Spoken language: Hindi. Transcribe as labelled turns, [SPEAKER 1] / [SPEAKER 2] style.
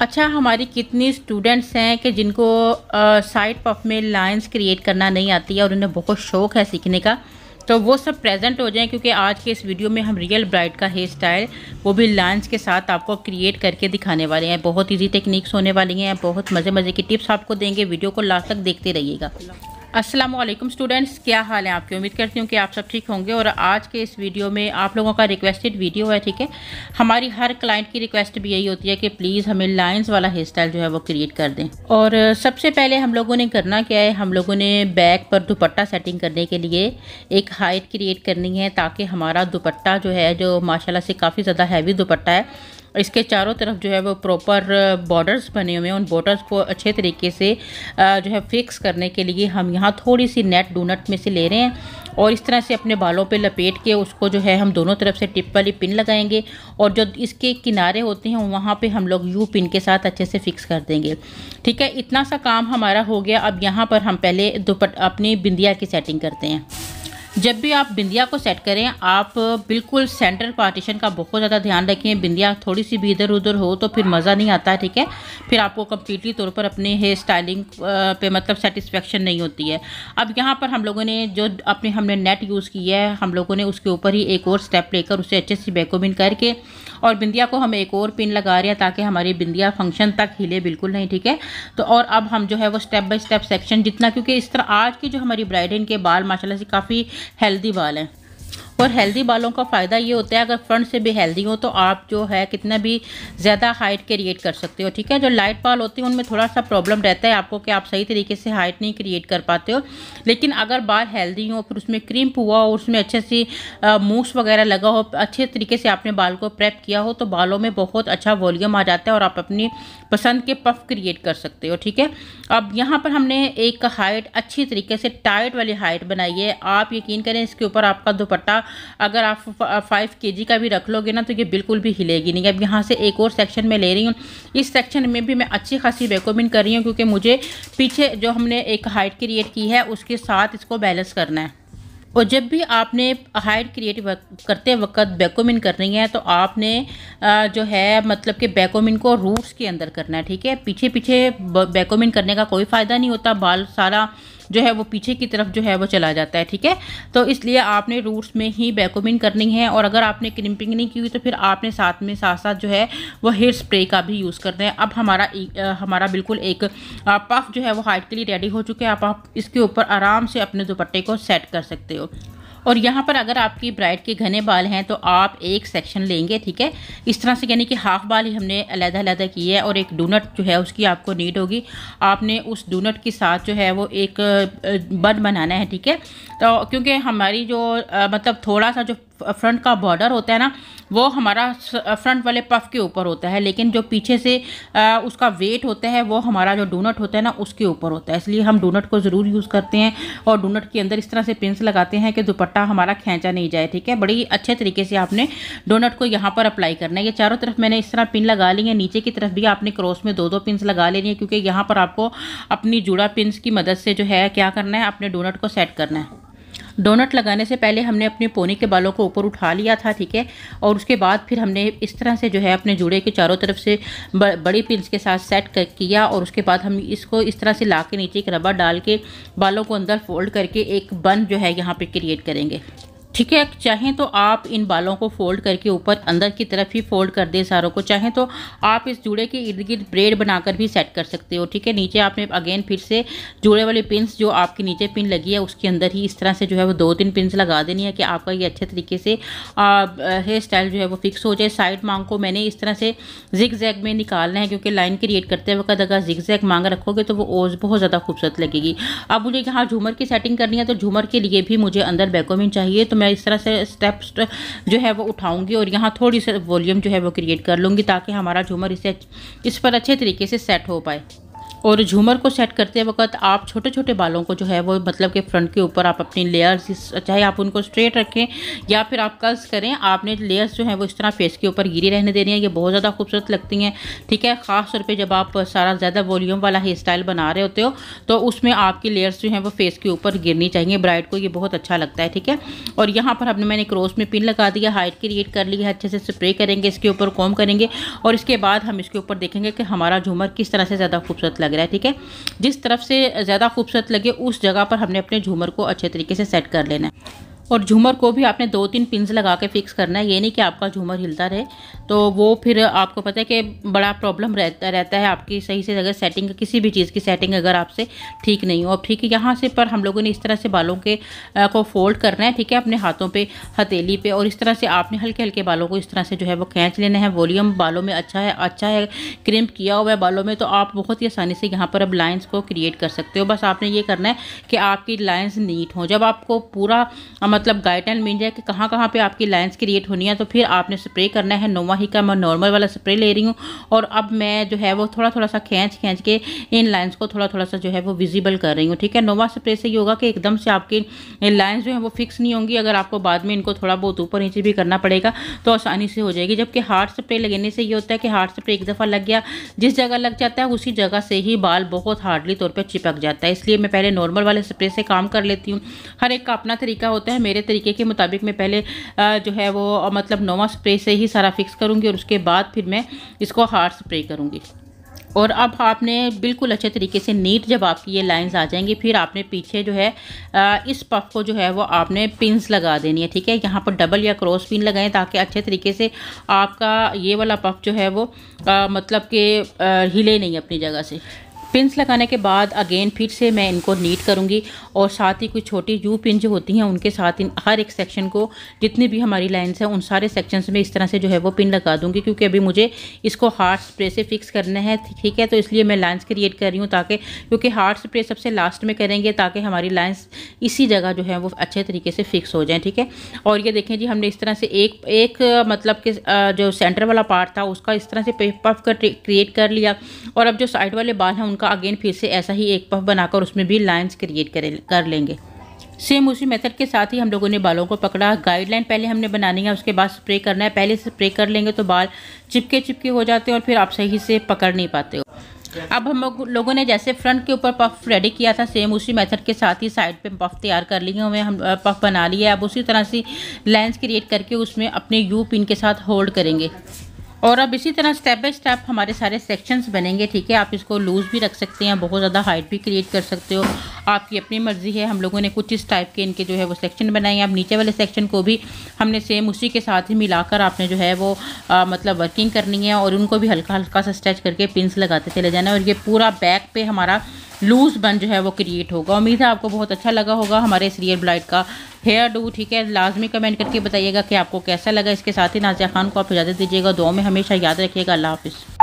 [SPEAKER 1] अच्छा हमारी कितनी स्टूडेंट्स हैं कि जिनको साइड पफ में लाइंस क्रिएट करना नहीं आती है और उन्हें बहुत शौक़ है सीखने का तो वो सब प्रेजेंट हो जाएं क्योंकि आज के इस वीडियो में हम रियल ब्राइड का हेयर स्टाइल वो भी लाइंस के साथ आपको क्रिएट करके दिखाने वाले हैं बहुत इजी टेक्निक्स होने वाली हैं बहुत मज़े मज़े की टिप्स आपको देंगे वीडियो को लास्ट तक देखते रहिएगा असलम स्टूडेंट्स क्या हाल है आपके उम्मीद करती हूँ कि आप सब ठीक होंगे और आज के इस वीडियो में आप लोगों का रिक्वेस्टेड वीडियो है ठीक है हमारी हर क्लाइंट की रिक्वेस्ट भी यही होती है कि प्लीज़ हमें लाइंस वाला हेयर स्टाइल जो है वो क्रिएट कर दें और सबसे पहले हम लोगों ने करना क्या है हम लोगों ने बैक पर दुपट्टा सेटिंग करने के लिए एक हाइट क्रिएट करनी है ताकि हमारा दुपट्टा जो है जो माशाला से काफ़ी ज़्यादा हैवी दुपट्टा है इसके चारों तरफ जो है वो प्रॉपर बॉर्डर्स uh, बने हुए हैं उन बॉर्डर्स को अच्छे तरीके से uh, जो है फिक्स करने के लिए हम यहाँ थोड़ी सी नेट डोनट में से ले रहे हैं और इस तरह से अपने बालों पे लपेट के उसको जो है हम दोनों तरफ से टिप वाली पिन लगाएंगे और जो इसके किनारे होते हैं वहाँ पे हम लोग यू पिन के साथ अच्छे से फिक्स कर देंगे ठीक है इतना सा काम हमारा हो गया अब यहाँ पर हम पहले दुपट अपनी बिंदिया की सेटिंग करते हैं जब भी आप बिंदिया को सेट करें आप बिल्कुल सेंटर पार्टीशन का बहुत ज़्यादा ध्यान रखें बिंदिया थोड़ी सी भी इधर उधर हो तो फिर मज़ा नहीं आता ठीक है फिर आपको कम्प्लीटली तौर पर अपने हेयर स्टाइलिंग पे मतलब सेटिस्फेक्शन नहीं होती है अब यहाँ पर हम लोगों ने जो अपने हमने नेट यूज़ किया है हम लोगों ने उसके ऊपर ही एक और स्टेप लेकर उसे अच्छे से बेकोबिन करके और बिंदिया को हम एक और पिन लगा रहे हैं ताकि हमारी बिंदिया फंक्शन तक हिले बिल्कुल नहीं ठीक है तो और अब हम जो है वो स्टेप बाय स्टेप सेक्शन जितना क्योंकि इस तरह आज की जो हमारी ब्राइड इनके बाल माशाल्लाह से काफ़ी हेल्दी बाल हैं और हेल्दी बालों का फ़ायदा ये होता है अगर फ्रंट से भी हेल्दी हो तो आप जो है कितना भी ज़्यादा हाइट क्रिएट कर सकते हो ठीक है जो लाइट बाल होती हैं उनमें थोड़ा सा प्रॉब्लम रहता है आपको कि आप सही तरीके से हाइट नहीं क्रिएट कर पाते हो लेकिन अगर बाल हेल्दी हो फिर उसमें क्रीम्प हुआ हो उसमें अच्छे से मूस वगैरह लगा हो अच्छे तरीके से आपने बाल को प्रेप किया हो तो बालों में बहुत अच्छा वॉल्यूम आ जाता है और आप अपनी पसंद के पफ क्रिएट कर सकते हो ठीक है अब यहाँ पर हमने एक हाइट अच्छी तरीके से टाइट वाली हाइट बनाई है आप यकीन करें इसके ऊपर आपका दुपट्टा अगर आप फाइव के का भी रख लोगे ना तो ये बिल्कुल भी हिलेगी नहीं अब यहाँ से एक और सेक्शन में ले रही हूँ इस सेक्शन में भी मैं अच्छी खासी रिकमेंड कर रही हूँ क्योंकि मुझे पीछे जो हमने एक हाइट क्रिएट की है उसके साथ इसको बैलेंस करना है और जब भी आपने हाइट क्रिएट करते वक्त बैकोमिन करनी है तो आपने जो है मतलब कि बैकोमिन को रूट्स के अंदर करना है ठीक है पीछे पीछे बैकोमिन करने का कोई फ़ायदा नहीं होता बाल सारा जो है वो पीछे की तरफ जो है वो चला जाता है ठीक है तो इसलिए आपने रूट्स में ही बैकोमिन करनी है और अगर आपने क्रिम्पिंग नहीं की हुई तो फिर आपने साथ में साथ साथ जो है वो हेयर स्प्रे का भी यूज़ करना है अब हमारा हमारा बिल्कुल एक पफ जो है वो हाइट के लिए रेडी हो चुके हैं आप इसके ऊपर आराम से अपने दुपट्टे को सेट कर सकते हो और यहाँ पर अगर आपकी ब्राइड के घने बाल हैं तो आप एक सेक्शन लेंगे ठीक है इस तरह से यानी कि हाफ बाल ही हमने अलहदा अलहदा की है और एक डोनट जो है उसकी आपको नीड होगी आपने उस डोनट के साथ जो है वो एक बन बनाना है ठीक है तो क्योंकि हमारी जो मतलब थोड़ा सा जो फ्रंट का बॉर्डर होता है ना वो हमारा फ्रंट वाले पफ के ऊपर होता है लेकिन जो पीछे से आ, उसका वेट होता है वो हमारा जो डोनट होता है ना उसके ऊपर होता है इसलिए हम डोनट को ज़रूर यूज़ करते हैं और डोनट के अंदर इस तरह से पिंस लगाते हैं कि दुपट्टा हमारा खींचा नहीं जाए ठीक है बड़ी अच्छे तरीके से आपने डोनट को यहाँ पर अप्लाई करना है ये चारों तरफ मैंने इस तरह पिन लगा ली है नीचे की तरफ भी आपने क्रॉस में दो दो पिंस लगा लेनी है क्योंकि यहाँ पर आपको अपनी जुड़ा पिंस की मदद से जो है क्या करना है अपने डोनट को सेट करना है डोनट लगाने से पहले हमने अपने पोनी के बालों को ऊपर उठा लिया था ठीक है और उसके बाद फिर हमने इस तरह से जो है अपने जूड़े के चारों तरफ से ब, बड़ी पिंस के साथ सेट कर किया और उसके बाद हम इसको इस तरह से ला के नीचे एक रबर डाल के बालों को अंदर फोल्ड करके एक बन जो है यहाँ पर क्रिएट करेंगे ठीक है चाहें तो आप इन बालों को फोल्ड करके ऊपर अंदर की तरफ ही फोल्ड कर दें सारों को चाहें तो आप इस जुड़े के इर्द गिर्द ब्रेड बनाकर भी सेट कर सकते हो ठीक है नीचे आपने अगेन फिर से जुड़े वाले पिंस जो आपके नीचे पिन लगी है उसके अंदर ही इस तरह से जो है वो दो तीन पिंस लगा देनी है कि आपका ये अच्छे तरीके से हेयर स्टाइल जो है वो फिक्स हो जाए साइड मांग को मैंने इस तरह से जिग जैग में निकालना है क्योंकि लाइन क्रिएट करते वक्त अगर जिग जैग मांग रखोगे तो वो और बहुत ज़्यादा खूबसूरत लगेगी अब मुझे यहाँ झूमर की सेटिंग करनी है तो झूमर के लिए भी मुझे अंदर बैकोमिन चाहिए तो मैं इस तरह से स्टेप्स जो है वो उठाऊंगी और यहाँ थोड़ी सी वॉल्यूम जो है वो क्रिएट कर लूँगी ताकि हमारा झूमर इसे इस पर अच्छे तरीके से सेट हो पाए और झूमर को सेट करते वक्त आप छोटे छोटे बालों को जो है वो मतलब के फ्रंट के ऊपर आप अपनी लेयर्स चाहे आप उनको स्ट्रेट रखें या फिर आप कर्ल्स करें आपने लेयर्स जो है वो इस तरह फेस के ऊपर गिरी रहने रही हैं ये बहुत ज़्यादा खूबसूरत लगती हैं ठीक है ख़ास तौर पर जब आप सारा ज़्यादा वॉल्यूम वाला हेयर स्टाइल बना रहे होते हो तो उसमें आपकी लेयर्स जो हैं वो फेस के ऊपर गिरनी चाहिए ब्राइड को ये बहुत अच्छा लगता है ठीक है और यहाँ पर हमने मैंने क्रोस में पिन लगा दिया हाइट क्रिएट कर ली है अच्छे से स्प्रे करेंगे इसके ऊपर कॉम करेंगे और इसके बाद हम इसके ऊपर देखेंगे कि हमारा झूमर किस तरह से ज़्यादा खूबसूरत लग लग रहा है ठीक है जिस तरफ से ज़्यादा खूबसूरत लगे उस जगह पर हमने अपने झूमर को अच्छे तरीके से सेट कर लेना है और झूमर को भी आपने दो तीन पिंस लगा के फिक्स करना है ये नहीं कि आपका झूमर हिलता रहे तो वो फिर आपको पता है कि बड़ा प्रॉब्लम रहता रहता है आपकी सही से अगर सेटिंग किसी भी चीज़ की सेटिंग अगर आपसे ठीक नहीं हो ठीक है यहाँ से पर हम लोगों ने इस तरह से बालों के आ, को फोल्ड करना है ठीक है अपने हाथों पर हथेली पे और इस तरह से आपने हल्के हल्के बालों को इस तरह से जो है वो खींच लेना है वॉल्यूम बालों में अच्छा है अच्छा है क्रिम्प किया हुआ है बालों में तो आप बहुत ही आसानी से यहाँ पर अब लाइन्स को क्रिएट कर सकते हो बस आपने ये करना है कि आपकी लाइन्स नीट हों जब आपको पूरा मतलब गाइडलाइन मिल जाए कि कहाँ कहाँ पर आपकी लाइन्स क्रिएट होनी है तो फिर आपने स्प्रे करना है नोवा ही का मैं नॉर्मल वाला स्प्रे ले रही हूँ और अब मैं जो है वो थोड़ा थोड़ा सा खींच खींच के इन लाइन्स को थोड़ा थोड़ा सा जो है वो विजिबल कर रही हूँ ठीक है नोवा स्प्रे से ये होगा कि एकदम से आपकी लाइन्स जो है वो फिक्स नहीं होंगी अगर आपको बाद में इनको थोड़ा बहुत ऊपर नीचे भी करना पड़ेगा तो आसानी से हो जाएगी जबकि हार्ड स्प्रे लगने से ये होता है कि हार्ड स्प्रे एक दफ़ा लग गया जिस जगह लग जाता है उसी जगह से ही बाल बहुत हार्डली तौर पर चिपक जाता है इसलिए मैं पहले नॉर्मल वाले स्प्रे से काम कर लेती हूँ हर एक का अपना तरीका होता है मेरे तरीके के मुताबिक मैं पहले जो है वो मतलब नोवा स्प्रे से ही सारा फिक्स करूँ करूँगी और उसके बाद फिर मैं इसको हार्ड स्प्रे करूँगी और अब आपने बिल्कुल अच्छे तरीके से नीट जब आपकी ये लाइंस आ जाएंगी फिर आपने पीछे जो है इस पफ को जो है वो आपने पिंस लगा देनी है ठीक है यहाँ पर डबल या क्रॉस पिन लगाएं ताकि अच्छे तरीके से आपका ये वाला पफ जो है वो आ, मतलब कि हिले नहीं अपनी जगह से पिंस लगाने के बाद अगेन फिर से मैं इनको नीट करूँगी और साथ ही कुछ छोटी यू पिन जो होती हैं उनके साथ इन हर एक सेक्शन को जितनी भी हमारी लाइन्स हैं उन सारे सेक्शंस में इस तरह से जो है वो पिन लगा दूँगी क्योंकि अभी मुझे इसको हार्ड स्प्रे से फिक्स करना है ठीक है तो इसलिए मैं लाइन्स क्रिएट कर रही हूँ ताकि क्योंकि हार्ड स्प्रे सबसे लास्ट में करेंगे ताकि हमारी लाइन्स इसी जगह जो है वो अच्छे तरीके से फिक्स हो जाए ठीक है और ये देखें जी हमने इस तरह से एक एक मतलब कि जो सेंटर वाला पार्ट था उसका इस तरह से पफ कर क्रिएट कर लिया और अब जो साइड वाले बाल हैं उनका अगेन फिर से ऐसा ही एक पफ बनाकर उसमें भी लाइंस क्रिएट करें कर लेंगे सेम उसी मेथड के साथ ही हम लोगों ने बालों को पकड़ा गाइडलाइन पहले हमने बनानी है उसके बाद स्प्रे करना है पहले स्प्रे कर लेंगे तो बाल चिपके चिपके हो जाते हैं और फिर आप सही से पकड़ नहीं पाते हो अब हम लोगों ने जैसे फ्रंट के ऊपर पफ रेडी किया था सेम उसी मेथड के साथ ही साइड पे पफ तैयार कर लिए हमें हम पफ बना लिए अब उसी तरह से लेंस क्रिएट करके उसमें अपने यू पिन के साथ होल्ड करेंगे और अब इसी तरह स्टेप बाय स्टेप हमारे सारे सेक्शंस बनेंगे ठीक है आप इसको लूज़ भी रख सकते हैं बहुत ज़्यादा हाइट भी क्रिएट कर सकते हो आपकी अपनी मर्ज़ी है हम लोगों ने कुछ इस टाइप के इनके जो है वो सेक्शन बनाए हैं अब नीचे वाले सेक्शन को भी हमने सेम उसी के साथ ही मिलाकर आपने जो है वो आ, मतलब वर्किंग करनी है और उनको भी हल्का हल्का सा स्ट्रेच करके पिंस लगाते चले जाना है और ये पूरा बैक पर हमारा लूज बन जो है वो क्रिएट होगा उम्मीद है आपको बहुत अच्छा लगा होगा हमारे इस रियल ब्लाइट का हेयर डू ठीक है लाजमी कमेंट करके बताइएगा कि आपको कैसा लगा इसके साथ ही नाजिया खान को आप इजाज़त दीजिएगा दो में हमेशा याद रखिएगा अल्लाह हाफिज़